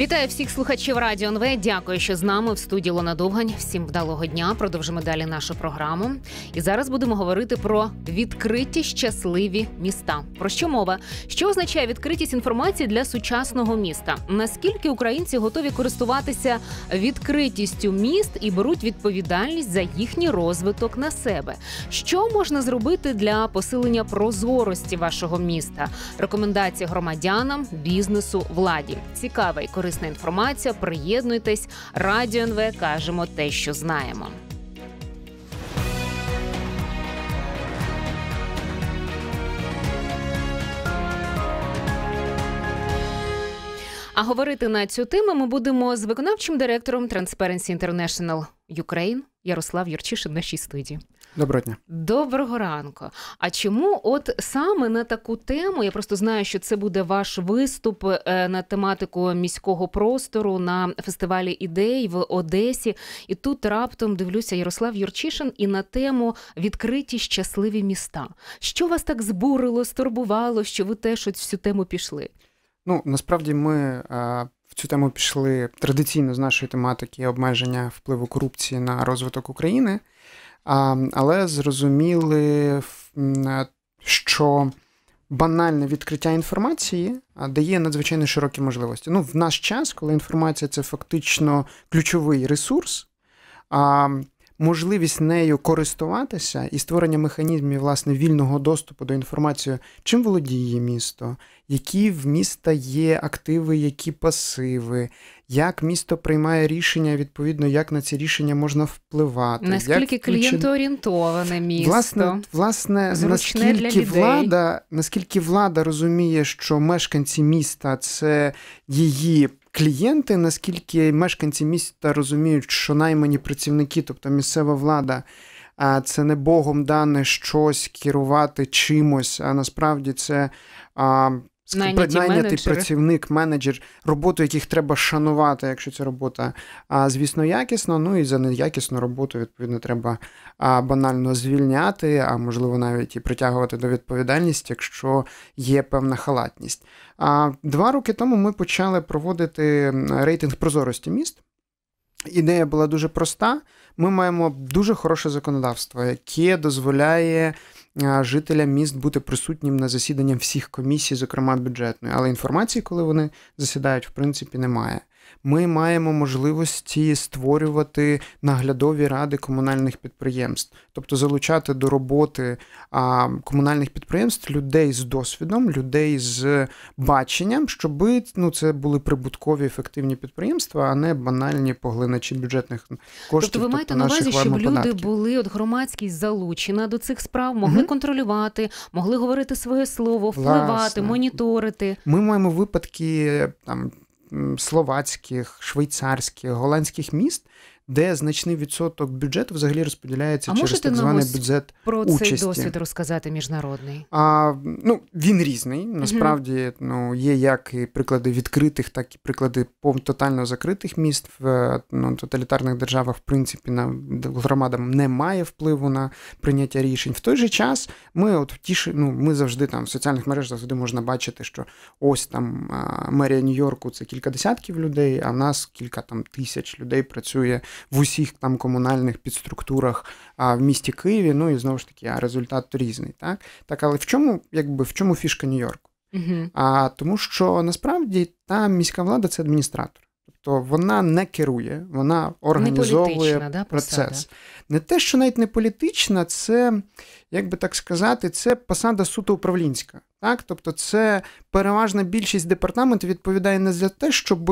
Вітаю всіх слухачів радіо НВ. Дякую, що з нами в студії Лона Довгань. Всім вдалого дня. Продовжимо далі нашу програму. І зараз будемо говорити про відкриті щасливі міста. Про що мова? Що означає відкритість інформації для сучасного міста? Наскільки українці готові користуватися відкритістю міст і беруть відповідальність за їхній розвиток на себе? Що можна зробити для посилення прозорості вашого міста? Рекомендації громадянам, бізнесу, владі цікавий і корисна інформація. Приєднуйтесь, радіо НВ кажемо те, що знаємо. А говорити на цю тему ми будемо з виконавчим директором Transparency International Ukraine Ярослав Юрчишин в нашій студії. Доброго дня. Доброго ранку. А чому от саме на таку тему? Я просто знаю, що це буде ваш виступ е, на тематику міського простору на фестивалі ідей в Одесі. І тут раптом дивлюся Ярослав Юрчишин і на тему відкриті щасливі міста. Що вас так збурило, стурбувало? Що ви теж ось цю тему пішли? Ну насправді ми. А... Е, в цю тему пішли традиційно з нашої тематики обмеження впливу корупції на розвиток України але зрозуміли, е, що банальне відкриття інформації дає надзвичайно широкі можливості. Ну, в наш час, коли інформація це фактично ключовий ресурс. А можливість нею користуватися і створення механізмів власне вільного доступу до інформації, чим володіє місто, які в міста є активи, які пасиви, як місто приймає рішення, відповідно, як на ці рішення можна впливати, наскільки як... клієнтоорієнтоване місто власне, власне наскільки для влада, наскільки влада розуміє, що мешканці міста це її клієнти, наскільки мешканці міста розуміють, що наймані працівники, тобто місцева влада, це не богом дане щось керувати чимось, а насправді це найнятий менеджери. працівник, менеджер, роботу, яких треба шанувати, якщо ця робота, а, звісно, якісна. Ну і за неякісну роботу, відповідно, треба а, банально звільняти, а можливо навіть і притягувати до відповідальності, якщо є певна халатність. А два роки тому ми почали проводити рейтинг прозорості міст. Ідея була дуже проста. Ми маємо дуже хороше законодавство, яке дозволяє. Е, жителям міст бути присутнім на засіданнях всіх комісій, зокрема бюджетної. Але інформації, коли вони засідають, в принципі, немає. Ми маємо можливості створювати наглядові ради комунальних підприємств, тобто залучати до роботи а, комунальних підприємств людей з досвідом, людей з баченням, щоб ну, це були прибуткові ефективні підприємства, а не банальні поглиначі бюджетних коштів. Тобто ви тобто маєте тобто, на увазі, щоб люди були от громадськість залучена до цих справ, могли mm-hmm. контролювати, могли говорити своє слово, впливати, Власне. моніторити. Ми маємо випадки там словацьких, швейцарських, голландських міст, де значний відсоток бюджету взагалі розподіляється а через так званий бюджет про участі. цей досвід розказати міжнародний? А, Ну він різний. Насправді ну є як і приклади відкритих, так і приклади тотально закритих міст в ну, тоталітарних державах. В принципі, на громадам немає впливу на прийняття рішень. В той же час ми от тіші, ну ми завжди там в соціальних мережах завжди можна бачити, що ось там мерія Нью-Йорку це кілька десятків людей, а в нас кілька там тисяч людей працює в усіх там комунальних підструктурах а, в місті Києві. Ну і знову ж таки, а результат різний. Так, так, але в чому, якби в чому фішка Нью-Йорку? Угу. А тому, що насправді там міська влада це адміністратор. Тобто вона не керує, вона організовує не да, процес. Не те, що навіть не політична, це, як би так сказати, це посада суто управлінська. Так? Тобто, це переважна більшість департаментів відповідає не за те, щоб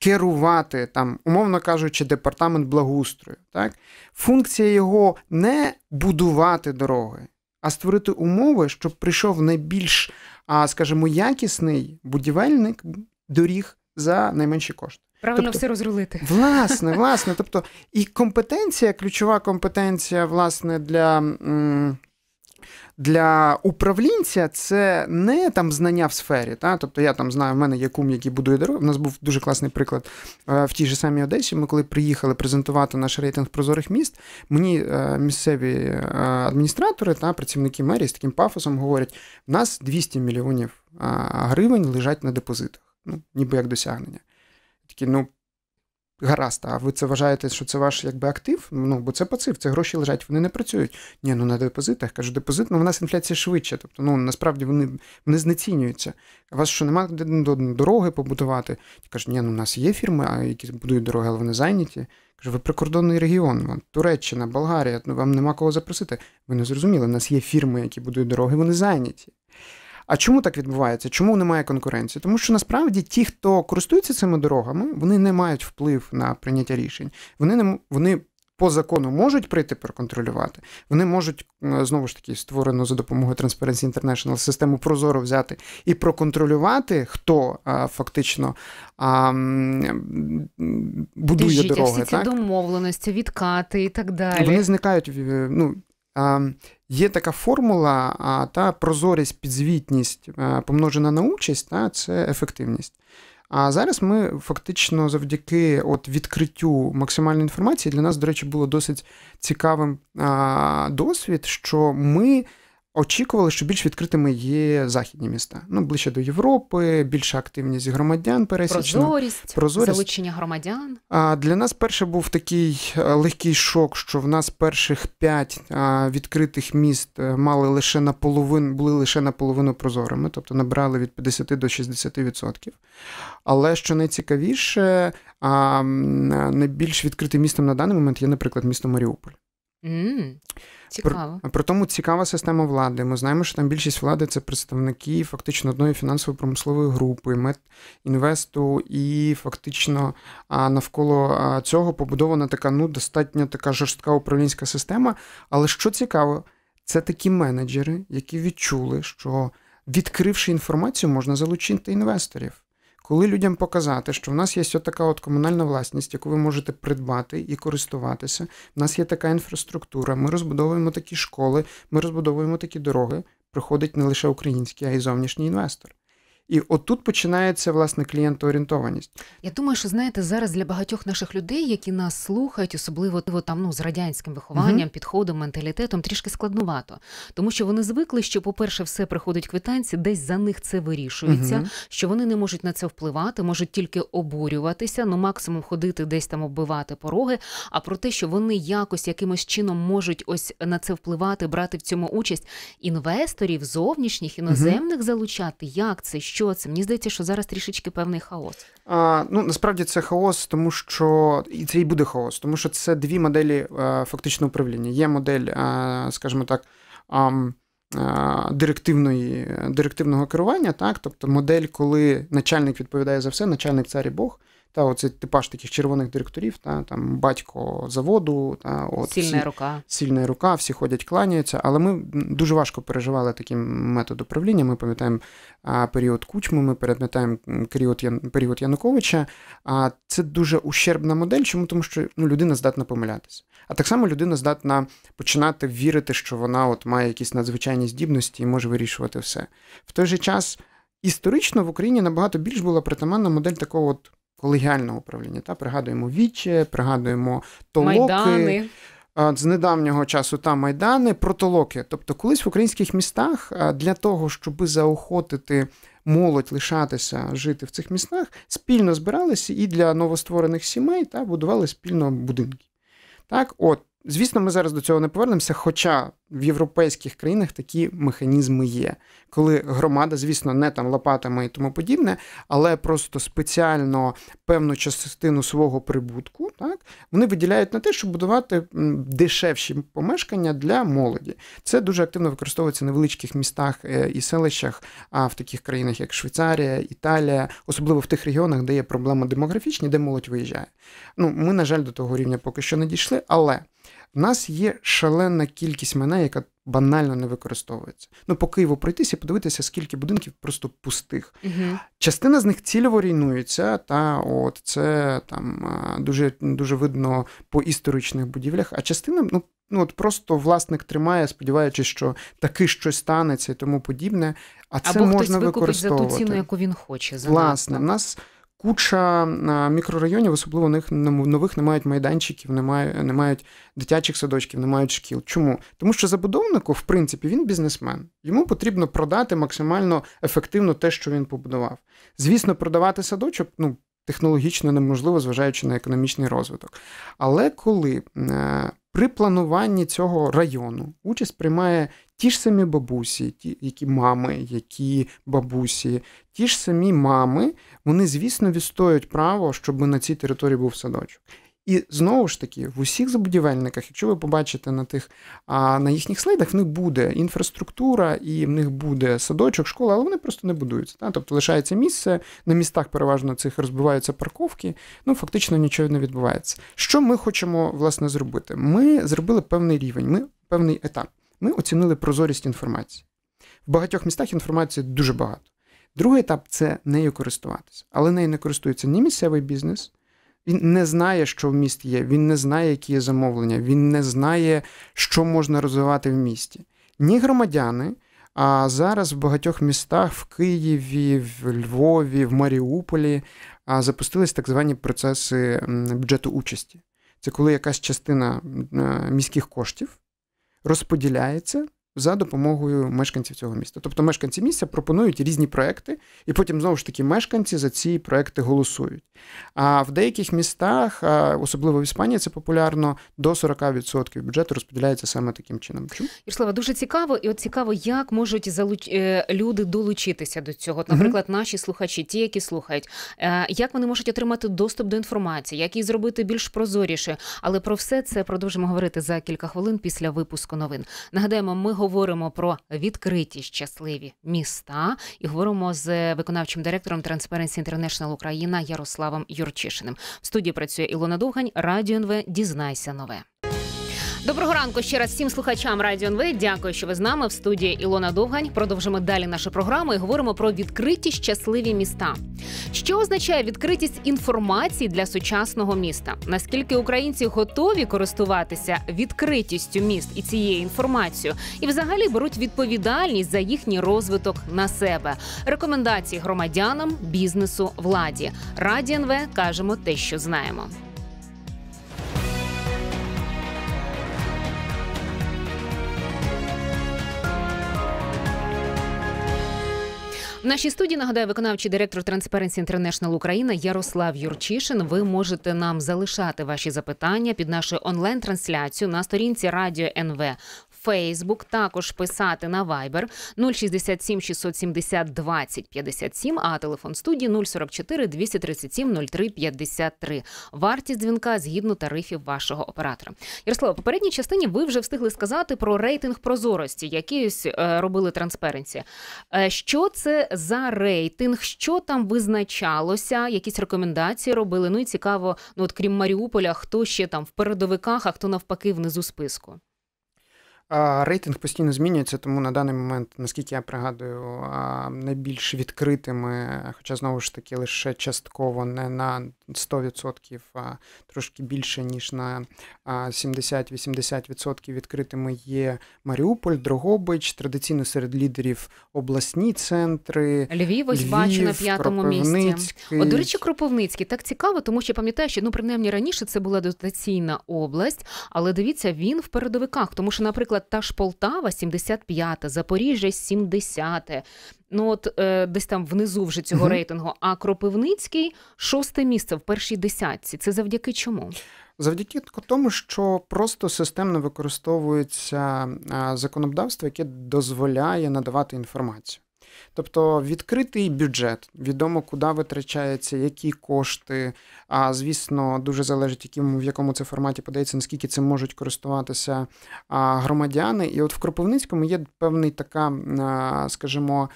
керувати там, умовно кажучи, департамент благоустрою. Так? Функція його не будувати дороги, а створити умови, щоб прийшов найбільш, а, скажімо, якісний будівельник доріг за найменші кошти. Правильно тобто, все розрулити. Власне, власне. Тобто, і компетенція, ключова компетенція, власне, для для управлінця це не там знання в сфері. Та? Тобто я там знаю, в мене є кум, який будує дороги. У нас був дуже класний приклад е, в тій же самій Одесі. Ми коли приїхали презентувати наш рейтинг прозорих міст, мені е, місцеві е, адміністратори та працівники мерії з таким пафосом говорять: у нас 200 мільйонів гривень лежать на депозитах, ну ніби як досягнення. Такі, ну гаразд, а ви це вважаєте, що це ваш якби актив? Ну, бо це пасив, це гроші лежать, вони не працюють. Ні, ну на депозитах кажу, депозит, ну в нас інфляція швидше. Тобто, ну насправді вони вони знецінюються. У вас що немає ну, дороги побудувати? Я кажу, ні, ну у нас є фірми, які будують дороги, але вони зайняті. Кажу, ви прикордонний регіон, Туреччина, Болгарія, ну вам нема кого запросити. Ви не зрозуміли, у нас є фірми, які будують дороги, вони зайняті. А чому так відбувається? Чому немає конкуренції? Тому що насправді ті, хто користується цими дорогами, вони не мають вплив на прийняття рішень. Вони не вони. По закону можуть прийти проконтролювати, вони можуть знову ж таки створену за допомогою Transparency International систему прозоро взяти і проконтролювати, хто а, фактично а, будує Держіть, дороги. Всі так? ці домовленості, відкати і так далі. Вони зникають ну, Є така формула, та прозорість, підзвітність е, помножена на участь, та, це ефективність. А зараз ми фактично завдяки от відкриттю максимальної інформації для нас, до речі, було досить цікавим досвід, що ми очікували, що більш відкритими є західні міста. Ну, ближче до Європи, більша активність громадян пересічна. Прозорість, прозорість. залучення громадян. А для нас перше був такий е, легкий шок, що в нас перших п'ять е, відкритих міст е, мали лише наполовину, були лише наполовину прозорими, тобто набрали від 50 до 60%. Але що найцікавіше, найбільш відкритим містом на даний момент є, наприклад, місто Маріуполь. Mm, цікаво. При, при тому цікава система влади. Ми знаємо, що там більшість влади це представники фактично одної фінансово-промислової групи, медінвесту, і фактично навколо цього побудована така ну достатньо така жорстка управлінська система. Але що цікаво, це такі менеджери, які відчули, що відкривши інформацію, можна залучити інвесторів. Коли людям показати, що в нас є така от комунальна власність, яку ви можете придбати і користуватися, в нас є така інфраструктура, ми розбудовуємо такі школи, ми розбудовуємо такі дороги, приходить не лише український, а й зовнішній інвестор. І отут починається власне клієнтоорієнтованість. Я думаю, що знаєте, зараз для багатьох наших людей, які нас слухають, особливо ну, там ну з радянським вихованням, uh підходом, менталітетом, трішки складнувато, тому що вони звикли, що, по-перше, все приходить квитанці, десь за них це вирішується, uh що вони не можуть на це впливати, можуть тільки обурюватися, ну максимум ходити десь там оббивати пороги. А про те, що вони якось якимось чином можуть ось на це впливати, брати в цьому участь інвесторів, зовнішніх іноземних uh залучати, як це? що це? Мені здається, що зараз трішечки певний хаос. А, Ну насправді це хаос, тому що і це і буде хаос, тому що це дві моделі а, е, фактично управління. Є модель, а, е, скажімо так. А, е, директивної, Директивного керування, так, тобто модель, коли начальник відповідає за все, начальник цар і Бог та оце типаж таких червоних директорів, та там батько заводу, та от сильна всі, рука, сильна рука, всі ходять, кланяються. Але ми дуже важко переживали такий метод управління. Ми пам'ятаємо період кучми, ми пам'ятаємо період Ян, період Януковича. А це дуже ущербна модель, чому тому, що ну людина здатна помилятися. А так само людина здатна починати вірити, що вона от має якісь надзвичайні здібності і може вирішувати все в той же час. Історично в Україні набагато більш була притаманна модель такого от колегіального управління. Та пригадуємо віче, пригадуємо толоки. Майдани. З недавнього часу та майдани протолоки. Тобто, колись в українських містах для того, щоб заохотити молодь лишатися жити в цих містах, спільно збиралися і для новостворених сімей та будували спільно будинки. Так, от, звісно, ми зараз до цього не повернемося, хоча в європейських країнах такі механізми є, коли громада, звісно, не там лопатами і тому подібне, але просто спеціально певну частину свого прибутку, так вони виділяють на те, щоб будувати дешевші помешкання для молоді. Це дуже активно використовується на величких містах е, і селищах, а в таких країнах, як Швейцарія, Італія, особливо в тих регіонах, де є проблеми демографічні, де молодь виїжджає. Ну ми, на жаль, до того рівня поки що не дійшли, але. В нас є шалена кількість мене, яка банально не використовується. Ну, по Києву пройтися і подивитися, скільки будинків просто пустих. Угу. Частина з них цільово руйнується, та от це там дуже дуже видно по історичних будівлях, а частина, ну. Ну, от просто власник тримає, сподіваючись, що таки щось станеться і тому подібне. А це Або можна хтось використовувати. за ту ціну, яку він хоче. Занадто. Власне, в нас Куча мікрорайонів, особливо у них нових не мають майданчиків, не мають, дитячих садочків, не мають шкіл. Чому? Тому що забудовнику, в принципі, він бізнесмен. Йому потрібно продати максимально ефективно те, що він побудував. Звісно, продавати садочок ну, технологічно неможливо, зважаючи на економічний розвиток. Але коли е, при плануванні цього району участь приймає Ті ж самі бабусі, ті, які мами, які бабусі, ті ж самі мами, вони, звісно, відстоюють право, щоб на цій території був садочок. І знову ж таки, в усіх забудівельниках, якщо ви побачите на тих а, на їхніх слайдах, в них буде інфраструктура, і в них буде садочок, школа, але вони просто не будуються. Та? Тобто лишається місце, на містах переважно цих розбиваються парковки, ну фактично нічого не відбувається. Що ми хочемо власне зробити? Ми зробили певний рівень, ми певний етап ми оцінили прозорість інформації. В багатьох містах інформації дуже багато. Другий етап це нею користуватися. Але нею не користується ні місцевий бізнес, він не знає, що в місті є, він не знає, які є замовлення, він не знає, що можна розвивати в місті. Ні громадяни. А зараз в багатьох містах в Києві, в Львові, в Маріуполі запустились так звані процеси бюджету участі. Це коли якась частина міських коштів розподіляється за допомогою мешканців цього міста. Тобто мешканці місця пропонують різні проекти, і потім знову ж таки мешканці за ці проекти голосують. А в деяких містах, особливо в Іспанії, це популярно до 40% бюджету розподіляється саме таким чином. Чому? Ярослава, дуже цікаво, і от цікаво, як можуть залуч... Е, люди долучитися до цього. От, наприклад, mm наші слухачі, ті, які слухають, е, як вони можуть отримати доступ до інформації, як її зробити більш прозоріше. Але про все це продовжимо говорити за кілька хвилин після випуску новин. Нагадаємо, ми говоримо говоримо про відкриті щасливі міста і говоримо з виконавчим директором Transparency International Україна Ярославом Юрчишиним. В студії працює Ілона Довгань. Радіо НВ. Дізнайся нове. Доброго ранку ще раз всім слухачам Радіо НВ. Дякую, що ви з нами в студії Ілона Довгань. Продовжимо далі нашу програму і говоримо про відкриті щасливі міста. Що означає відкритість інформації для сучасного міста? Наскільки українці готові користуватися відкритістю міст і цією інформацією, і взагалі беруть відповідальність за їхній розвиток на себе? Рекомендації громадянам, бізнесу, владі. Радіо НВ кажемо те, що знаємо. В нашій студії нагадає виконавчий директор Transparency International Україна Ярослав Юрчишин. Ви можете нам залишати ваші запитання під нашу онлайн-трансляцію на сторінці Радіо НВ Фейсбук, також писати на Viber 067 670 20 57, а телефон студії 044 237 03 53. Вартість дзвінка згідно тарифів вашого оператора. Ярослава, в попередній частині ви вже встигли сказати про рейтинг прозорості, який е, робили транспаренсі. Е, що це за рейтинг? Що там визначалося? Якісь рекомендації робили? Ну і цікаво, ну от крім Маріуполя, хто ще там в передовиках, а хто навпаки внизу списку. Рейтинг постійно змінюється, тому на даний момент, наскільки я пригадую, найбільш відкритими, хоча знову ж таки лише частково не на 100%, а трошки більше ніж на 70-80% відкритими є Маріуполь, Дрогобич, традиційно серед лідерів обласні центри. Львів ось Львів, бачу на п'ятому місці. От, До речі, Кропивницький так цікаво, тому що пам'ятаю, що ну принаймні раніше це була дотаційна область, але дивіться, він в передовиках, тому що, наприклад наприклад, та ж Полтава, 75-та, Запоріжжя, 70 Ну от е, десь там внизу вже цього угу. рейтингу. А Кропивницький шосте місце в першій десятці. Це завдяки чому? Завдяки тому, що просто системно використовується законодавство, яке дозволяє надавати інформацію. Тобто відкритий бюджет, відомо, куди витрачається, які кошти. А звісно, дуже залежить, яким в якому це форматі подається, наскільки цим можуть користуватися громадяни. І от в Кропивницькому є певний така, скажімо,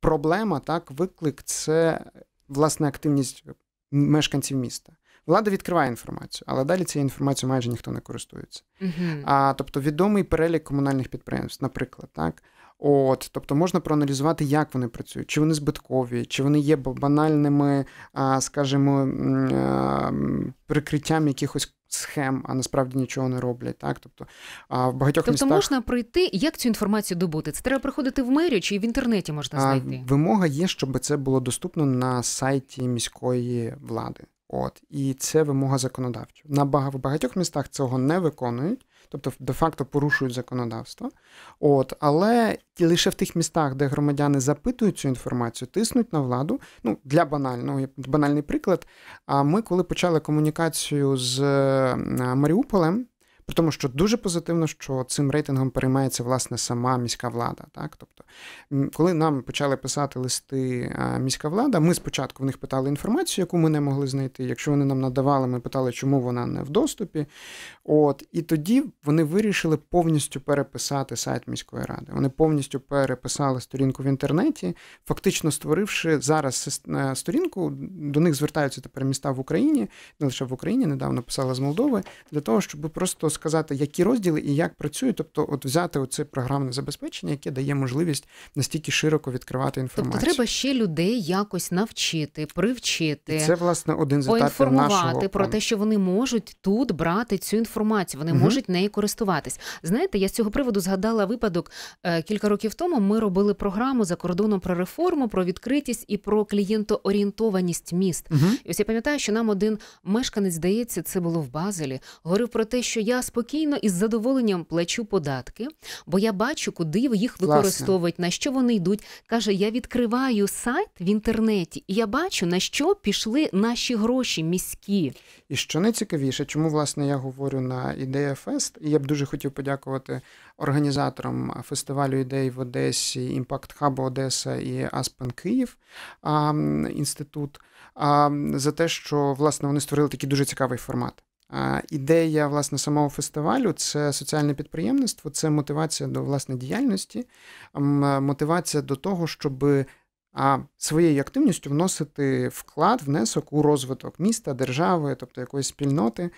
проблема, так, виклик це власне активність мешканців міста. Влада відкриває інформацію, але далі цією інформацією майже ніхто не користується. Uh-huh. А тобто відомий перелік комунальних підприємств, наприклад, так От, Тобто можна проаналізувати, як вони працюють, чи вони збиткові, чи вони є банальними, скажімо, прикриттям якихось схем, а насправді нічого не роблять. Так? Тобто в багатьох тобто містах... можна прийти, як цю інформацію добути? Це треба приходити в мерію чи в інтернеті можна знайти? Вимога є, щоб це було доступно на сайті міської влади. От, і це вимога законодавча. На багатьох містах цього не виконують тобто де-факто порушують законодавство. От, Але лише в тих містах, де громадяни запитують цю інформацію, тиснуть на владу. Ну, Для банального банальний приклад. А ми, коли почали комунікацію з е, Маріуполем, при тому, що дуже позитивно, що цим рейтингом переймається власне сама міська влада. Так, тобто, коли нам почали писати листи міська влада, ми спочатку в них питали інформацію, яку ми не могли знайти. Якщо вони нам надавали, ми питали, чому вона не в доступі. От і тоді вони вирішили повністю переписати сайт міської ради. Вони повністю переписали сторінку в інтернеті, фактично створивши зараз е, сторінку. До них звертаються тепер міста в Україні, не лише в Україні, недавно писала з Молдови, для того, щоб просто Сказати, які розділи і як працює, тобто, от взяти оце програмне забезпечення, яке дає можливість настільки широко відкривати тобто інформацію. Тобто треба ще людей якось навчити, привчити І це власне один з Поінформувати нашого... про те, що вони можуть тут брати цю інформацію, вони угу. можуть нею користуватись. Знаєте, я з цього приводу згадала випадок е, кілька років тому. Ми робили програму за кордоном про реформу, про відкритість і про клієнтоорієнтованість міст. Угу. І Ось я пам'ятаю, що нам один мешканець здається, це було в Базелі. Говорив про те, що я спокійно із задоволенням плачу податки, бо я бачу, куди їх використовують, Власне. на що вони йдуть. Каже, я відкриваю сайт в інтернеті, і я бачу, на що пішли наші гроші міські. І що найцікавіше, чому власне я говорю на ідея Фест, і я б дуже хотів подякувати організаторам фестивалю ідей в Одесі, Імпакт Хабу Одеса і Аспен Київ інститут. За те, що власне вони створили такий дуже цікавий формат. Ідея власне самого фестивалю це соціальне підприємництво, це мотивація до власної діяльності, мотивація до того, щоб своєю активністю вносити вклад, внесок у розвиток міста, держави, тобто якоїсь спільноти.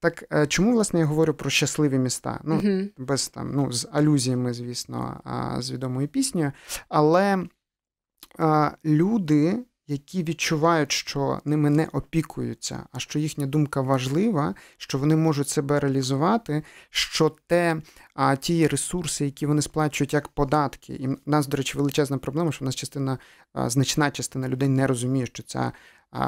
Так е, чому власне я говорю про щасливі міста? Ну uh без там ну з алюзіями, звісно, з відомою піснею, але люди які відчувають, що ними не опікуються, а що їхня думка важлива, що вони можуть себе реалізувати, що те, а ті ресурси, які вони сплачують як податки, і в нас, до речі, величезна проблема, що в нас частина, значна частина людей не розуміє, що ця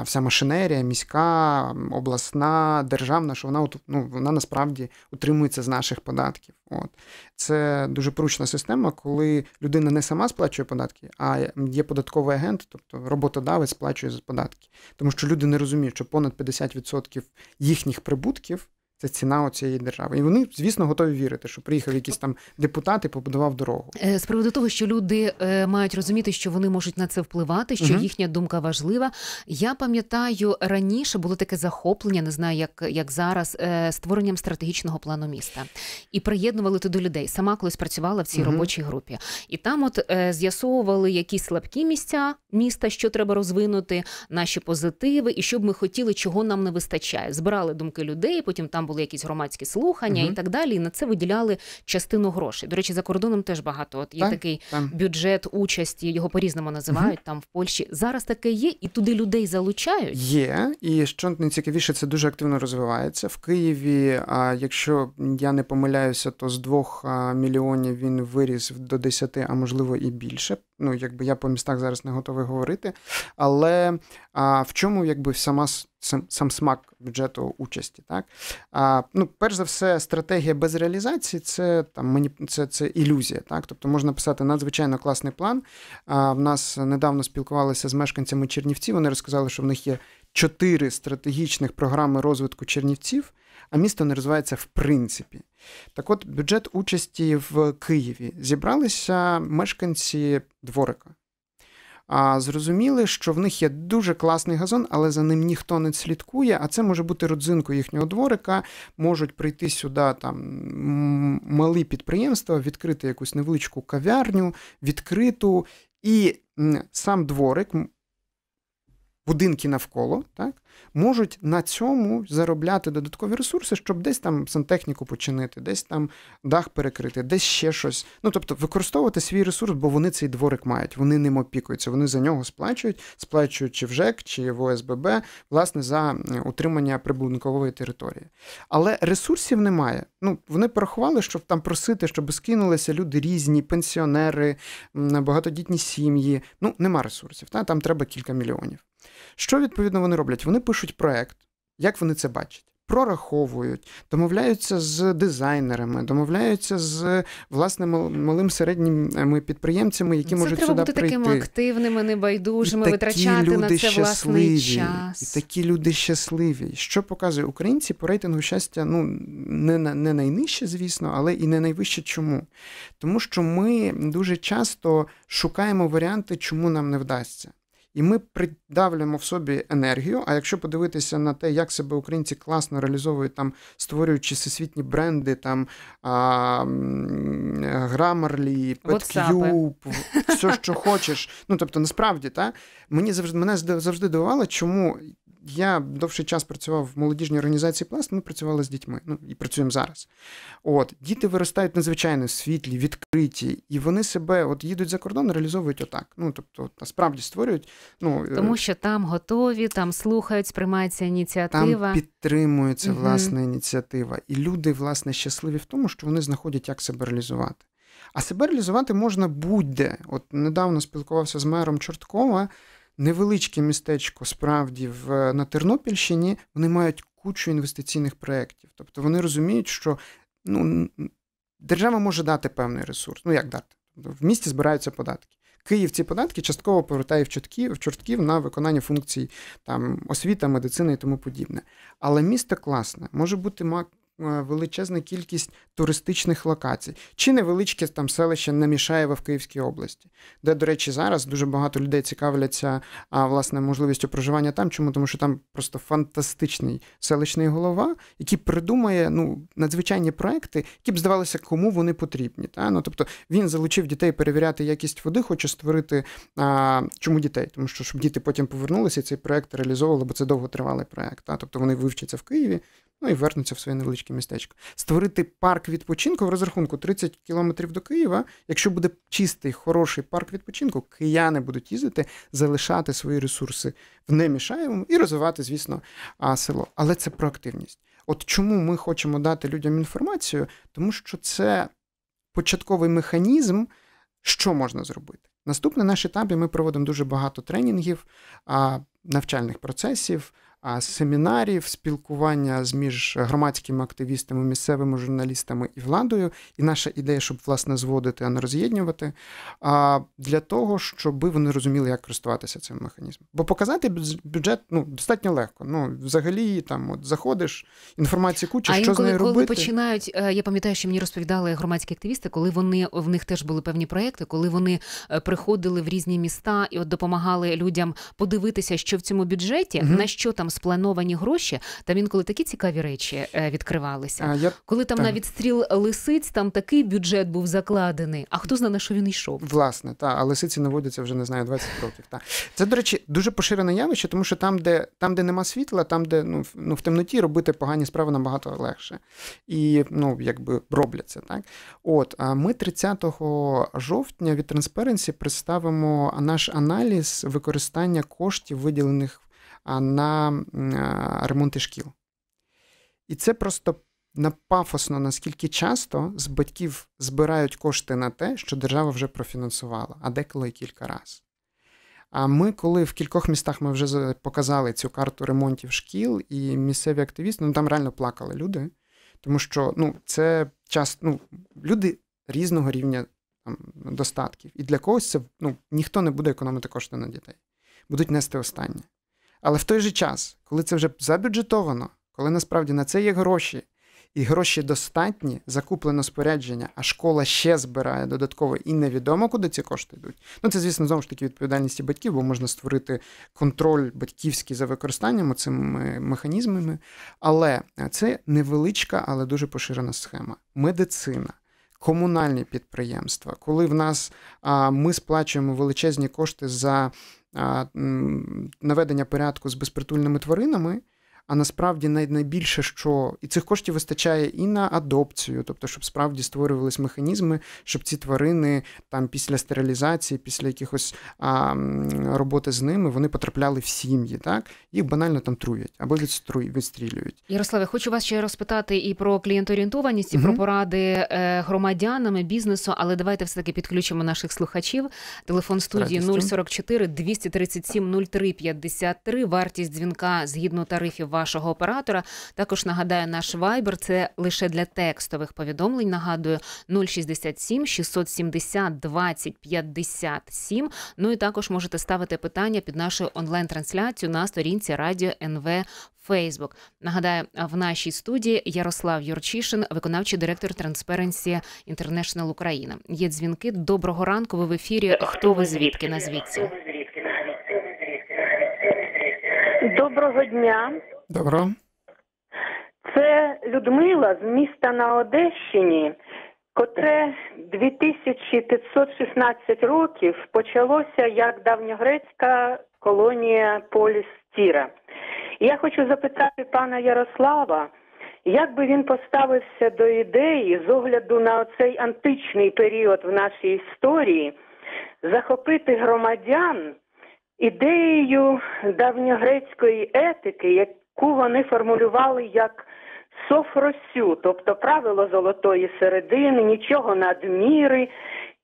вся машинерія, міська, обласна, державна, що вона ну, вона насправді утримується з наших податків. От. Це дуже поручна система, коли людина не сама сплачує податки, а є податковий агент, тобто роботодавець сплачує за податки. Тому що люди не розуміють, що понад 50% їхніх прибутків це ціна цієї держави, і вони, звісно, готові вірити, що приїхав якийсь там депутат і побудував дорогу е, з приводу того, що люди е, мають розуміти, що вони можуть на це впливати, що угу. їхня думка важлива. Я пам'ятаю, раніше було таке захоплення, не знаю, як як зараз, е, створенням стратегічного плану міста і приєднували туди людей. Сама колись працювала в цій угу. робочій групі, і там, от з'ясовували якісь слабкі місця міста, що треба розвинути, наші позитиви, і що б ми хотіли, чого нам не вистачає. Збирали думки людей, потім там були якісь громадські слухання угу. і так далі. І на це виділяли частину грошей. До речі, за кордоном теж багато. От є так, такий там. бюджет участі, його по різному називають угу. там в Польщі. Зараз таке є, і туди людей залучають. Є і що найцікавіше, це дуже активно розвивається в Києві. А якщо я не помиляюся, то з двох мільйонів він виріс до десяти, а можливо і більше ну якби я по містах зараз не готовий говорити. Але а, в чому якби сама сам, сам смак бюджету участі? Так а, ну, перш за все, стратегія без реалізації це там мені це, це ілюзія. Так, тобто можна писати надзвичайно класний план. А, В нас недавно спілкувалися з мешканцями Чернівців. Вони розказали, що в них є чотири стратегічних програми розвитку Чернівців а місто не розвивається в принципі. Так от, бюджет участі в Києві зібралися мешканці дворика. А зрозуміли, що в них є дуже класний газон, але за ним ніхто не слідкує. А це може бути родзинкою їхнього дворика. Можуть прийти сюди там малі підприємства, відкрити якусь невеличку кав'ярню, відкриту, і сам дворик, будинки навколо, так можуть на цьому заробляти додаткові ресурси, щоб десь там сантехніку починити, десь там дах перекрити, десь ще щось. Ну тобто використовувати свій ресурс, бо вони цей дворик мають, вони ним опікуються, вони за нього сплачують, сплачують чи в ЖЕК, чи в ОСББ, власне, за утримання прибудинкової території. Але ресурсів немає. Ну вони порахували, щоб там просити, щоб скинулися люди різні, пенсіонери, багатодітні сім'ї. Ну нема ресурсів. Та там треба кілька мільйонів. Що відповідно вони роблять? Вони пишуть проект, як вони це бачать? Прораховують, домовляються з дизайнерами, домовляються з власне малим середніми е, підприємцями, які це можуть треба сюди бути такими активними, небайдужими, і витрачати такі люди на це власний час. І Такі люди щасливі. Що показує українці по рейтингу щастя? Ну не не найнижче, звісно, але і не найвище. Чому? Тому що ми дуже часто шукаємо варіанти, чому нам не вдасться. І ми придавлюємо в собі енергію. А якщо подивитися на те, як себе українці класно реалізовують, там створюючи всесвітні бренди, там а, грамарлі, все, що хочеш. Ну тобто, насправді, та мені завжди мене завжди дивувало, чому я довший час працював в молодіжній організації пласт, ми працювали з дітьми, ну і працюємо зараз. От діти виростають надзвичайно світлі, відкриті, і вони себе от їдуть за кордон, реалізовують отак. Ну тобто, насправді створюють. Ну е, тому що там готові, там слухають, сприймається ініціатива. Там підтримується угу. власна ініціатива, і люди власне щасливі в тому, що вони знаходять, як себе реалізувати. А себе реалізувати можна будь-де. От недавно спілкувався з мером Чорткова невеличке містечко справді в на Тернопільщині, вони мають кучу інвестиційних проєктів. Тобто вони розуміють, що ну, держава може дати певний ресурс. Ну як дати? Тобто в місті збираються податки. Київ ці податки частково повертає в чортків, в чортків на виконання функцій там освіта, медицини і тому подібне. Але місто класне може бути Е, величезна кількість туристичних локацій, чи невеличке там селище Намішаєва в Київській області, де, до речі, зараз дуже багато людей цікавляться а, власне можливістю проживання там. Чому тому, що там просто фантастичний селищний голова, який придумає ну надзвичайні проекти, які б здавалися, кому вони потрібні. Та? Ну, тобто він залучив дітей перевіряти якість води, хоче створити а, чому дітей, тому що щоб діти потім повернулися, цей проект реалізовували, бо це довготривалий проект. Та? Тобто вони вивчаться в Києві ну і вернуться в своє невеличке містечко. Створити парк відпочинку в розрахунку 30 кілометрів до Києва. Якщо буде чистий, хороший парк відпочинку, кияни будуть їздити, залишати свої ресурси в Немішаєвому і розвивати, звісно, село. Але це проактивність. От чому ми хочемо дати людям інформацію, тому що це початковий механізм, що можна зробити. Наступний наш етап, ми проводимо дуже багато тренінгів, навчальних процесів семінарів, спілкування з між громадськими активістами, місцевими журналістами і владою. І наша ідея, щоб власне зводити, а не роз'єднювати, для того, щоб вони розуміли, як користуватися цим механізмом. Бо показати бюджет ну достатньо легко. Ну взагалі там от заходиш, інформації куча, а що з нею робити. коли починають. Е, я пам'ятаю, що мені розповідали громадські активісти, коли вони в них теж були певні проекти, коли вони е, приходили в різні міста і от допомагали людям подивитися, що в цьому бюджеті, угу. на що там там сплановані гроші, там інколи такі цікаві речі е, відкривалися. А я... Коли там, там навіть стріл лисиць, там такий бюджет був закладений. А хто знає, на що він йшов? Власне, та а лисиці наводяться вже не знаю 20 років. Та це до речі, дуже поширене явище, тому що там, де там, де нема світла, там де ну ну в темноті робити погані справи набагато легше і ну якби робляться. Так от а ми 30 жовтня від Transparency представимо наш аналіз використання коштів виділених на е, ремонти шкіл. І це просто напафосно, наскільки часто з батьків збирають кошти на те, що держава вже профінансувала, а деколи і кілька разів. А ми, коли в кількох містах ми вже показали цю карту ремонтів шкіл, і місцеві активісти, ну там реально плакали люди, тому що ну, це час, ну, люди різного рівня там, достатків. І для когось це ну, ніхто не буде економити кошти на дітей, будуть нести останнє. Але в той же час, коли це вже забюджетовано, коли насправді на це є гроші, і гроші достатні, закуплено спорядження, а школа ще збирає додатково і невідомо, куди ці кошти йдуть. Ну це, звісно, знову ж таки відповідальність батьків, бо можна створити контроль батьківський за використанням цими механізмами. Але е, це невеличка, але дуже поширена схема. Медицина. Комунальні підприємства, коли в нас а, ми сплачуємо величезні кошти за наведення порядку з безпритульними тваринами. А насправді найбільше, що і цих коштів вистачає і на адопцію, тобто, щоб справді створювались механізми, щоб ці тварини там після стерилізації, після якихось а, роботи з ними вони потрапляли в сім'ї. Так їх банально там труять або відстрілюють. Ярославе, хочу вас ще розпитати і про клієнторієнтованість, і угу. про поради е, громадянам, бізнесу, але давайте все таки підключимо наших слухачів. Телефон студії 044 237 03 53. Вартість дзвінка згідно тарифів вашого оператора. Також нагадаю, наш вайбер це лише для текстових повідомлень. Нагадую, 067 670 20 57. Ну і також можете ставити питання під нашу онлайн-трансляцію на сторінці Радіо НВ. Фейсбук нагадаю в нашій студії Ярослав Юрчишин, виконавчий директор Transparency International Україна. Є дзвінки. Доброго ранку. Ви в ефірі. Хто ви звідки? Назвіться. Доброго дня. Добро. Це Людмила з міста на Одещині, котре 2516 років почалося як давньогрецька колонія Поліс Полістіра. Я хочу запитати пана Ярослава, як би він поставився до ідеї з огляду на цей античний період в нашій історії захопити громадян ідеєю давньогрецької етики, яку вони формулювали як софросю, тобто правило золотої середини, нічого надміри.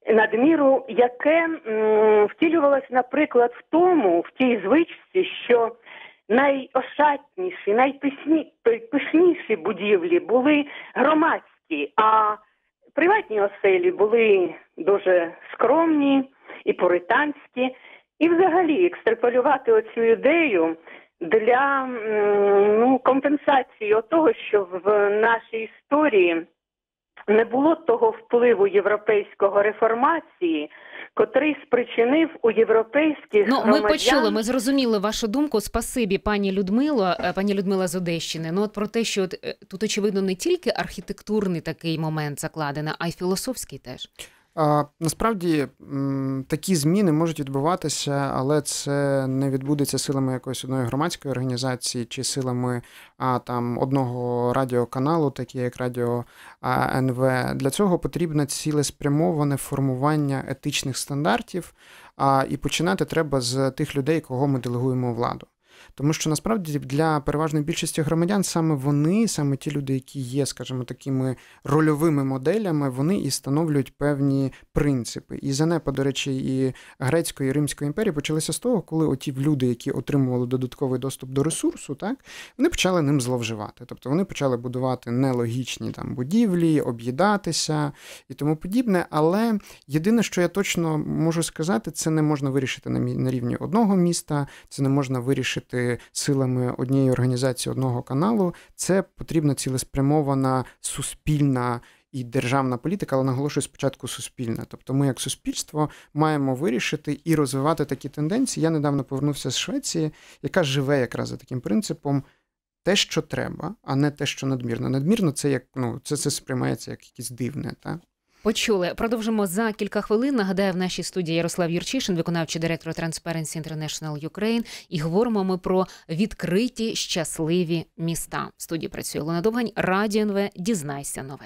Надміру, яке м, втілювалося, наприклад, в тому, в тій звичці, що найошатніші, найпишніші будівлі були громадські, а приватні оселі були дуже скромні і пуританські. І, взагалі, екстраполювати оцю ідею для ну, компенсації того, що в нашій історії не було того впливу європейського реформації, котрий спричинив у європейських ну, громадян... ми почули. Ми зрозуміли вашу думку. Спасибі, пані Людмило, е, пані Людмила з Одещини. Ну от про те, що от, е, тут очевидно не тільки архітектурний такий момент закладено, а й філософський теж. Насправді такі зміни можуть відбуватися, але це не відбудеться силами якоїсь одної громадської організації чи силами а, там одного радіоканалу, такі як Радіо НВ. Для цього потрібно цілеспрямоване формування етичних стандартів. А і починати треба з тих людей, кого ми делегуємо владу. Тому що насправді для переважної більшості громадян саме вони, саме ті люди, які є, скажімо, такими рольовими моделями, вони і становлюють певні принципи. І занепа, до речі, і Грецької і Римської імперії почалися з того, коли оті люди, які отримували додатковий доступ до ресурсу, так вони почали ним зловживати. Тобто вони почали будувати нелогічні там будівлі, об'їдатися і тому подібне. Але єдине, що я точно можу сказати, це не можна вирішити на рівні одного міста, це не можна вирішити силами однієї організації одного каналу, це потрібна цілеспрямована суспільна. І державна політика, але наголошую спочатку суспільна. Тобто, ми як суспільство маємо вирішити і розвивати такі тенденції. Я недавно повернувся з Швеції, яка живе якраз за таким принципом те, що треба, а не те, що надмірно. Надмірно це як ну це це сприймається як якесь дивне, та Почули, продовжимо за кілька хвилин. Нагадаю, в нашій студії Ярослав Юрчишин, виконавчий директор Transparency International Ukraine. І говоримо ми про відкриті щасливі міста. В студії працює Луна Довгань. Радіо НВ. Дізнайся нове.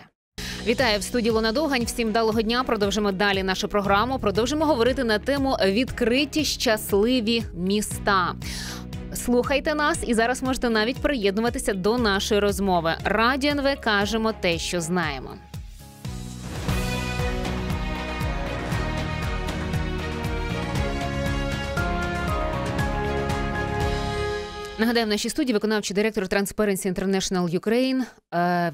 Вітаю в студії Луна Довгань. Всім далого дня. Продовжимо далі нашу програму. Продовжимо говорити на тему відкриті щасливі міста. Слухайте нас, і зараз можете навіть приєднуватися до нашої розмови. Радіо НВ кажемо те, що знаємо. Нагадаю, в нашій студії виконавчий директор Transparency International Ukraine е,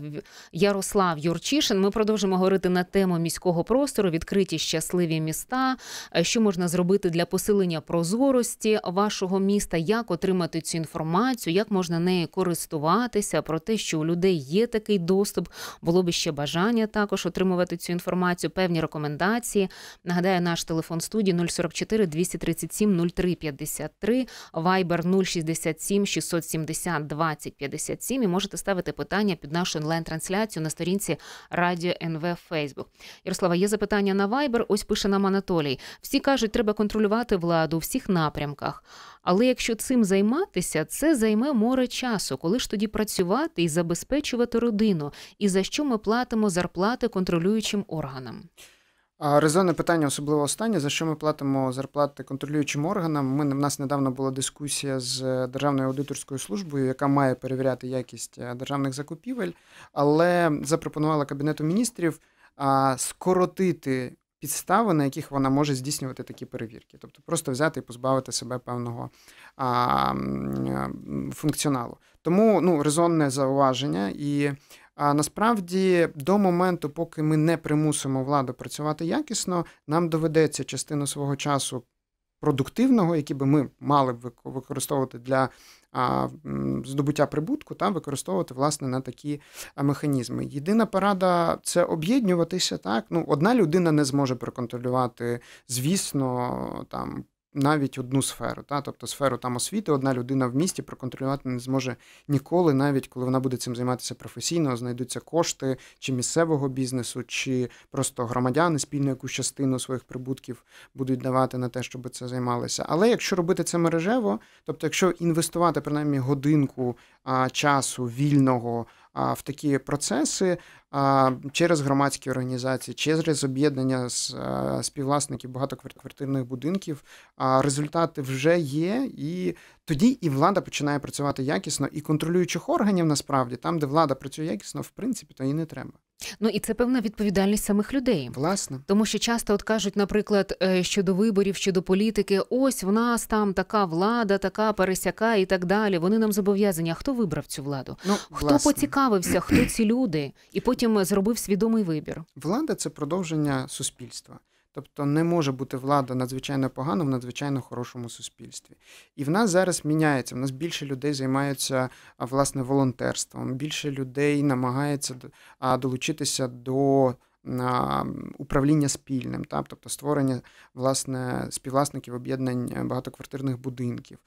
Ярослав Юрчишин. Ми продовжимо говорити на тему міського простору, відкриті щасливі міста. Е, що можна зробити для посилення прозорості вашого міста? Як отримати цю інформацію, як можна нею користуватися? Про те, що у людей є такий доступ, було би ще бажання також отримувати цю інформацію. Певні рекомендації. Нагадаю, наш телефон студії 044 237 0353, Viber 067 7 670 20 57 і можете ставити питання під нашу онлайн-трансляцію на сторінці Радіо НВ Фейсбук. Ярослава, є запитання на Viber, Ось пише нам Анатолій. Всі кажуть, треба контролювати владу у всіх напрямках. Але якщо цим займатися, це займе море часу, коли ж тоді працювати і забезпечувати родину, і за що ми платимо зарплати контролюючим органам. Резонне питання, особливо останнє, за що ми платимо зарплати контролюючим органам. Ми в нас недавно була дискусія з е, Державною аудиторською службою, яка має перевіряти якість е, державних закупівель, але запропонувала Кабінету міністрів скоротити підстави, на яких вона може здійснювати такі перевірки, тобто просто взяти і позбавити себе певного а, е, функціоналу. Тому ну резонне зауваження і а насправді до моменту, поки ми не примусимо владу працювати якісно, нам доведеться частину свого часу продуктивного, який би ми мали б використовувати для а, здобуття прибутку, та використовувати власне на такі механізми. Єдина порада це об'єднуватися Так, ну одна людина не зможе проконтролювати, звісно, там навіть одну сферу, та тобто сферу там освіти, одна людина в місті проконтролювати не зможе ніколи, навіть коли вона буде цим займатися професійно, знайдуться кошти чи місцевого бізнесу, чи просто громадяни спільно якусь частину своїх прибутків будуть давати на те, щоб це займалися. Але якщо робити це мережево, тобто, якщо інвестувати принаймні годинку а, часу вільного в такі процеси через громадські організації, через об'єднання з співвласників багатоквартирних будинків. Результати е, вже є, і тоді і влада починає працювати якісно і контролюючих органів насправді там, де влада працює якісно, в принципі, то і не треба. Ну і це певна відповідальність самих людей, власне, тому що часто от кажуть, наприклад, е, щодо виборів, щодо політики, ось в нас там така влада, така пересяка і так далі. Вони нам зобов'язані. А Хто вибрав цю владу? Ну хто власне. поцікавився, хто ці люди, і потім е, зробив свідомий вибір. Влада це продовження суспільства. Тобто не може бути влада надзвичайно погана в надзвичайно хорошому суспільстві. І в нас зараз міняється. В нас більше людей займаються власне волонтерством, більше людей намагається долучитися до управління спільним, так? тобто створення власне співвласників об'єднань е, багатоквартирних будинків.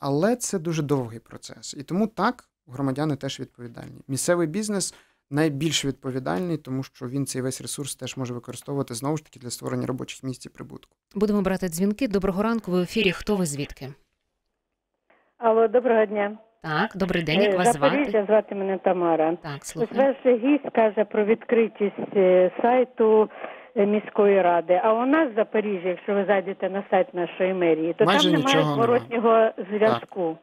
Але це дуже довгий процес. І тому так громадяни теж відповідальні. Місцевий бізнес найбільш відповідальний, тому що він цей весь ресурс теж може використовувати знову ж таки для створення робочих місць і прибутку. Будемо брати дзвінки. Доброго ранку. Ви в ефірі хто ви звідки? Алло, доброго дня. Так, добрий день. Е, Як вас Запоріжжя, звати? звати мене Тамара. Так, слухаю. Ось ваш гість каже про відкритість е, сайту. Е, міської ради, а у нас в Запоріжжі, якщо ви зайдете на сайт нашої мерії, то Майже там немає зворотнього зв'язку.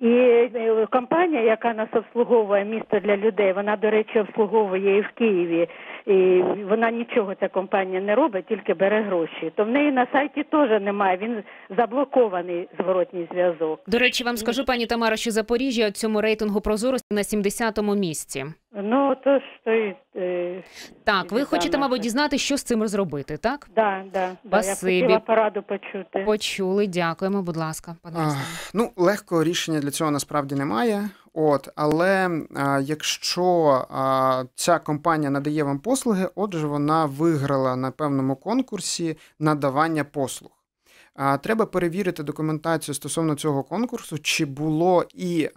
І е, компанія, яка нас обслуговує місто для людей, вона, до речі, обслуговує і в Києві. І Вона нічого ця компанія не робить, тільки бере гроші. То в неї на сайті теж немає. Він заблокований зворотній зв'язок. До речі, вам скажу пані Тамара, що Запоріжжя у цьому рейтингу прозорості на 70-му місці. Ну, то стоїть. Е, так, ви хочете, мабуть, дізнати, що з цим зробити, так? Да, да, да, я хотіла пораду почути. Почули, дякуємо, будь ласка, пане. ну, легкого рішення для цього насправді немає. От, але а, якщо а, ця компанія надає вам послуги, отже, вона виграла на певному конкурсі надавання послуг. Треба перевірити документацію стосовно цього конкурсу, чи було і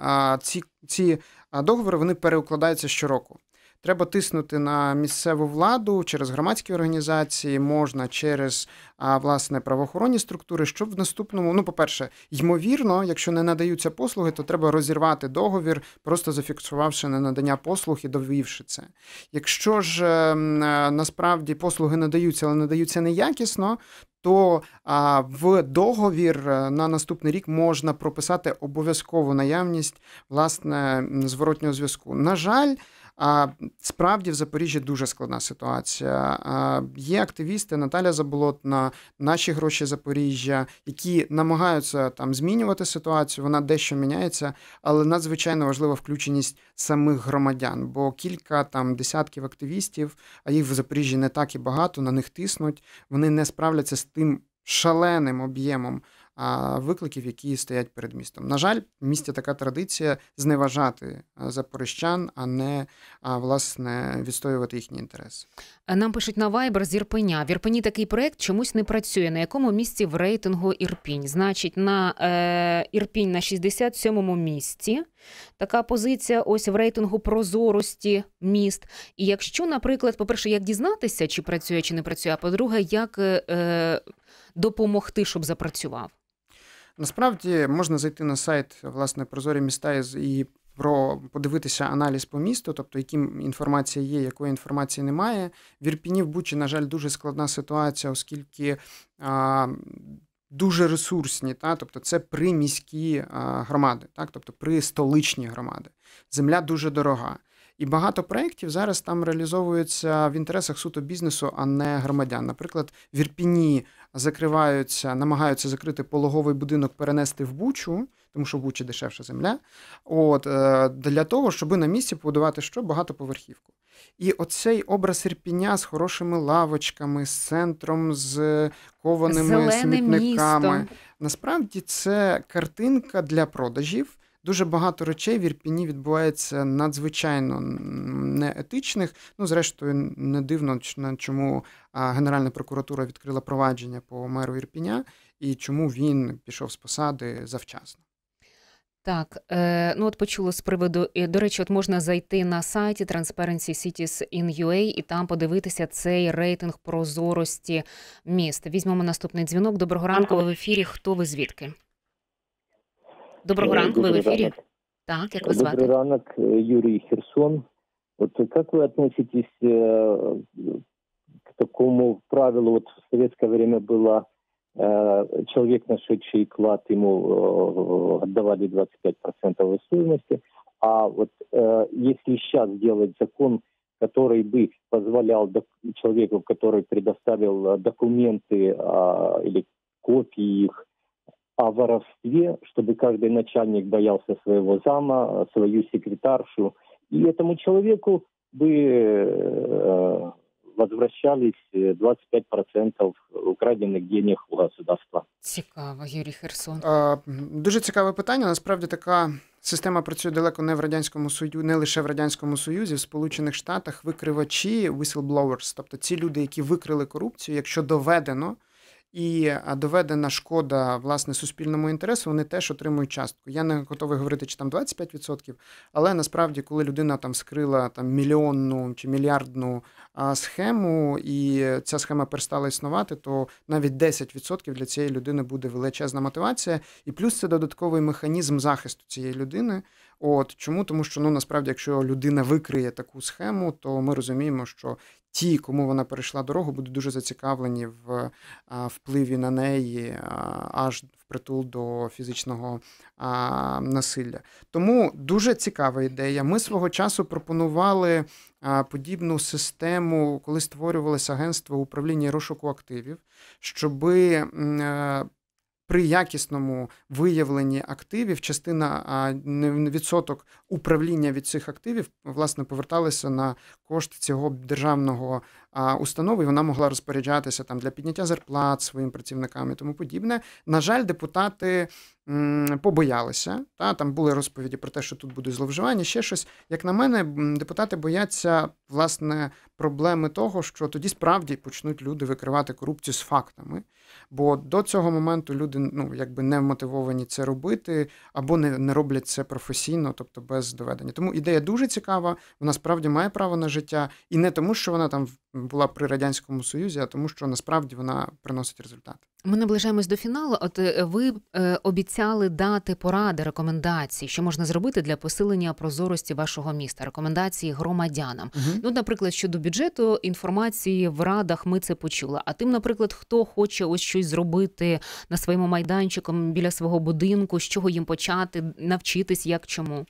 ці ці договори вони переукладаються щороку. Треба тиснути на місцеву владу через громадські організації, можна через власне правоохоронні структури, щоб в наступному, ну, по-перше, ймовірно, якщо не надаються послуги, то треба розірвати договір, просто зафіксувавши на надання послуг і довівши це. Якщо ж ем, е, насправді послуги надаються, але надаються неякісно, то а, в договір е, на наступний рік можна прописати обов'язкову наявність власне зворотнього зв'язку. На жаль. А справді в Запоріжжі дуже складна ситуація. А, Є активісти Наталя Заболотна, наші гроші Запоріжжя, які намагаються там змінювати ситуацію. Вона дещо міняється, але надзвичайно важлива включеність самих громадян. Бо кілька там десятків активістів, а їх в Запоріжжі не так і багато. На них тиснуть. Вони не справляться з тим шаленим об'ємом викликів, які стоять перед містом. На жаль, в місті така традиція зневажати запоріжчан, а не власне відстоювати їхні інтереси. Е, нам пишуть на Viber з Ірпеня. В Ірпені такий проект чомусь не працює. На якому місці в рейтингу Ірпінь? Значить, на е, Ірпінь на 67-му місці. Така позиція ось в рейтингу прозорості міст. І якщо, наприклад, по-перше, як дізнатися, чи працює, чи не працює, а по-друге, як е, е допомогти, щоб запрацював? Насправді можна зайти на сайт власне прозорі міста і про подивитися аналіз по місту, тобто яким інформація є, якої інформації немає. В Ірпіні в Бучі, на жаль, дуже складна ситуація, оскільки. А, Дуже ресурсні, та тобто це приміські а, громади, так тобто при столичні громади. Земля дуже дорога. І багато проєктів зараз там реалізовуються в інтересах суто бізнесу, а не громадян. Наприклад, в Ірпіні закриваються, намагаються закрити пологовий будинок, перенести в Бучу, тому що в Бучі дешевша земля. От е, для того, щоб на місці побудувати що багатоповерхівку. І оцей образ Ірпіня з хорошими лавочками, з центром, з кованими Зеленим смітниками. Містом. Насправді це картинка для продажів дуже багато речей в Ірпіні відбувається надзвичайно неетичних. Ну, зрештою, не дивно, чому Генеральна прокуратура відкрила провадження по меру Ірпіня і чому він пішов з посади завчасно. Так, е, ну от почула з приводу е, до речі, от можна зайти на сайті Transparency Cities in UA і там подивитися цей рейтинг прозорості міст. Візьмемо наступний дзвінок. Доброго ранку ви в ефірі. Хто ви звідки? Доброго э, ранку, ви в ефірі. Так, як ви звати? Добрий ранок, э, Юрій Херсон. От як э, ви относитесь э, к такому правилу? Вот в советское время было э, человек, нашедший клад, ему э, отдавали 25% стоимости, а вот если сейчас делать закон, который бы позволял человеку, который предоставил документы а, или копии их, о воровстве, чтобы каждый начальник боялся своего зама, свою секретаршу. И этому человеку бы э, возвращались 25% э, украдених денег у государства. Цікаво, Юрій Херсон. Е, дуже цікаве питання. Насправді така система працює далеко не в радянському союзі, не лише в радянському союзі, в Сполучених Штатах викривачі whistleblowers, тобто ці люди, які викрили корупцію, якщо доведено і доведена шкода власне суспільному інтересу, вони теж отримують частку. Я не готовий говорити, чи там 25%, але насправді, коли людина там скрила там мільйонну чи мільярдну а, схему, і ця схема перестала існувати, то навіть 10% для цієї людини буде величезна мотивація, і плюс це додатковий механізм захисту цієї людини. От чому тому, що ну насправді, якщо людина викриє таку схему, то ми розуміємо, що ті, кому вона перейшла дорогу, будуть дуже зацікавлені в впливі на неї аж впритул до фізичного насилля. Тому дуже цікава ідея. Ми свого часу пропонували подібну систему, коли створювалося агентство управління розшуку активів, щоби. Е, при якісному виявленні активів частина відсоток управління від цих активів власне поверталися на кошти цього державного установи. і Вона могла розпоряджатися там для підняття зарплат своїм працівникам і тому подібне. На жаль, депутати. Побоялися, та там були розповіді про те, що тут будуть зловживання. Ще щось, як на мене, депутати бояться власне проблеми того, що тоді справді почнуть люди викривати корупцію з фактами, Бо до цього моменту люди ну якби не мотивовані це робити, або не не роблять це професійно, тобто без доведення. Тому ідея дуже цікава, вона справді має право на життя, і не тому, що вона там була при радянському союзі, а тому, що насправді вона приносить результати. Ми наближаємось до фіналу. От е, ви е, обіцяли дати поради рекомендації, що можна зробити для посилення прозорості вашого міста, рекомендації громадянам. Угу. Ну, наприклад, щодо бюджету інформації в радах ми це почули. А тим, наприклад, хто хоче ось що щось зробити на своєму майданчику біля свого будинку, з чого їм почати, навчитись як чому?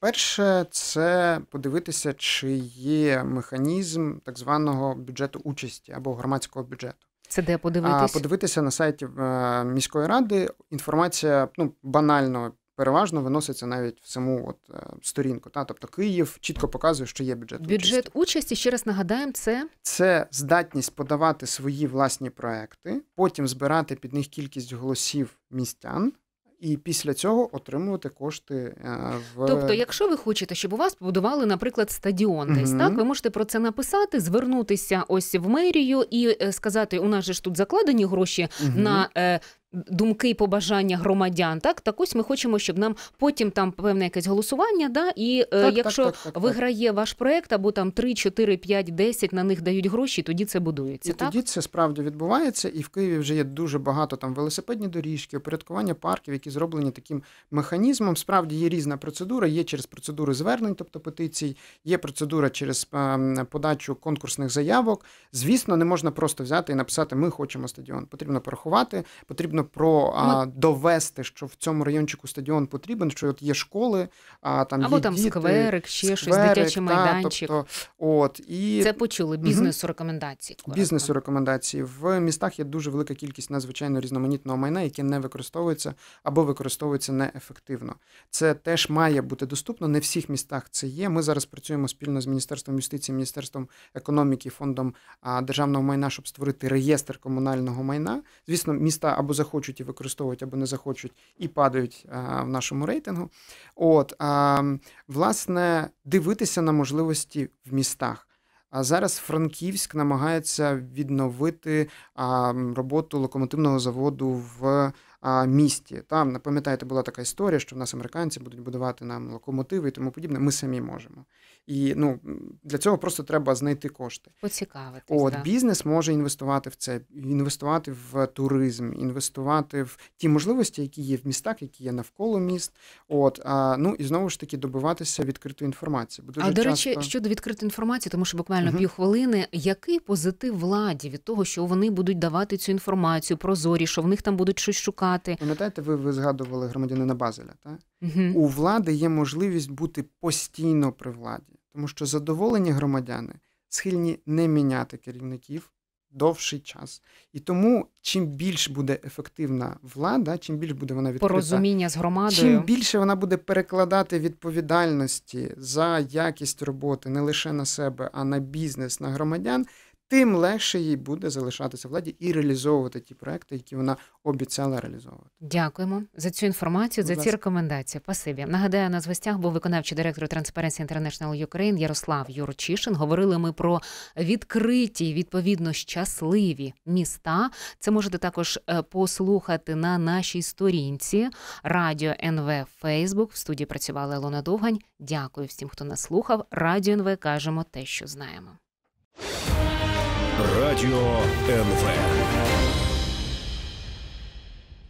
Перше, це подивитися, чи є механізм так званого бюджету участі або громадського бюджету. Це де подивитися? Подивитися на сайті е, міської ради. Інформація ну банально переважно виноситься навіть в саму от е, сторінку. Та тобто Київ чітко показує, що є бюджет. Бюджет участі. участі ще раз нагадаємо, це це здатність подавати свої власні проекти, потім збирати під них кількість голосів містян. І після цього отримувати кошти е, в тобто, якщо ви хочете, щоб у вас побудували, наприклад, стадіон, десь mm-hmm. так ви можете про це написати, звернутися ось в мерію і е, сказати: у нас же ж тут закладені гроші mm-hmm. на думки і побажання громадян. Так, так ось ми хочемо, щоб нам потім там певне якесь голосування. Да, і е, так, якщо так, так, виграє ваш проект, або там 3, 4, 5, 10 на них дають гроші, тоді це будується. І так? тоді це справді відбувається, і в Києві вже є дуже багато там велосипедні доріжки, опорядкування парків, які зроблені таким механізмом. Справді є різна процедура, є через процедуру звернень, тобто петицій, є процедура через ем, подачу конкурсних заявок. Звісно, не можна просто взяти і написати Ми хочемо стадіон. Потрібно порахувати, потрібно про а, довести, що в цьому райончику стадіон потрібен, що от є школи, а там або є там діти, скверик, ще щось, дитячий майданчик. тобто, от, і... Це почули бізнесу рекомендації. Бізнесу рекомендації. В містах є дуже велика кількість надзвичайно різноманітного майна, яке не використовується або використовується неефективно. Це теж має бути доступно. Не всіх містах це є. Ми зараз працюємо спільно з міністерством юстиції, міністерством економіки, фондом державного майна, щоб створити реєстр комунального майна. Звісно, міста або за захочуть і використовують або не захочуть, і падають а, в нашому рейтингу. От а, власне дивитися на можливості в містах. А зараз Франківськ намагається відновити а, роботу локомотивного заводу в місті. Там, пам'ятаєте, була така історія, що в нас американці будуть будувати нам локомотиви і тому подібне. Ми самі можемо. І ну для цього просто треба знайти кошти. Поцікавитись. От да. бізнес може інвестувати в це, інвестувати в туризм, інвестувати в ті можливості, які є в містах, які є навколо міст. От а, ну і знову ж таки добиватися відкритої інформації. Бо дуже а часто... до речі, щодо відкритої інформації, тому що буквально угу. пів хвилини, який позитив владі від того, що вони будуть давати цю інформацію, прозорі, що в них там будуть щось шукати шукати. Пам'ятаєте, ви ви згадували громадянина Базеля? так? Угу. У влади є можливість бути постійно при владі, тому що задоволені громадяни схильні не міняти керівників. Довший час, і тому чим більш буде ефективна влада, чим більш буде вона відкрита, порозуміння з громадою, чим більше вона буде перекладати відповідальності за якість роботи не лише на себе, а на бізнес, на громадян, тим легше їй буде залишатися владі і реалізовувати ті проекти, які вона обіцяла реалізовувати. Дякуємо за цю інформацію, Будь за ці рекомендації. Пасибі нагадаю, нас в гостях був виконавчий директор Transparency International Ukraine Ярослав Юрчишин. Говорили ми про відкриті, відповідно, щасливі міста. Це можете також е, послухати на нашій сторінці Радіо НВ Фейсбук. В студії працювала Елона Довгань. Дякую всім, хто нас слухав. Радіо НВ кажемо те, що знаємо. Радіо НВ.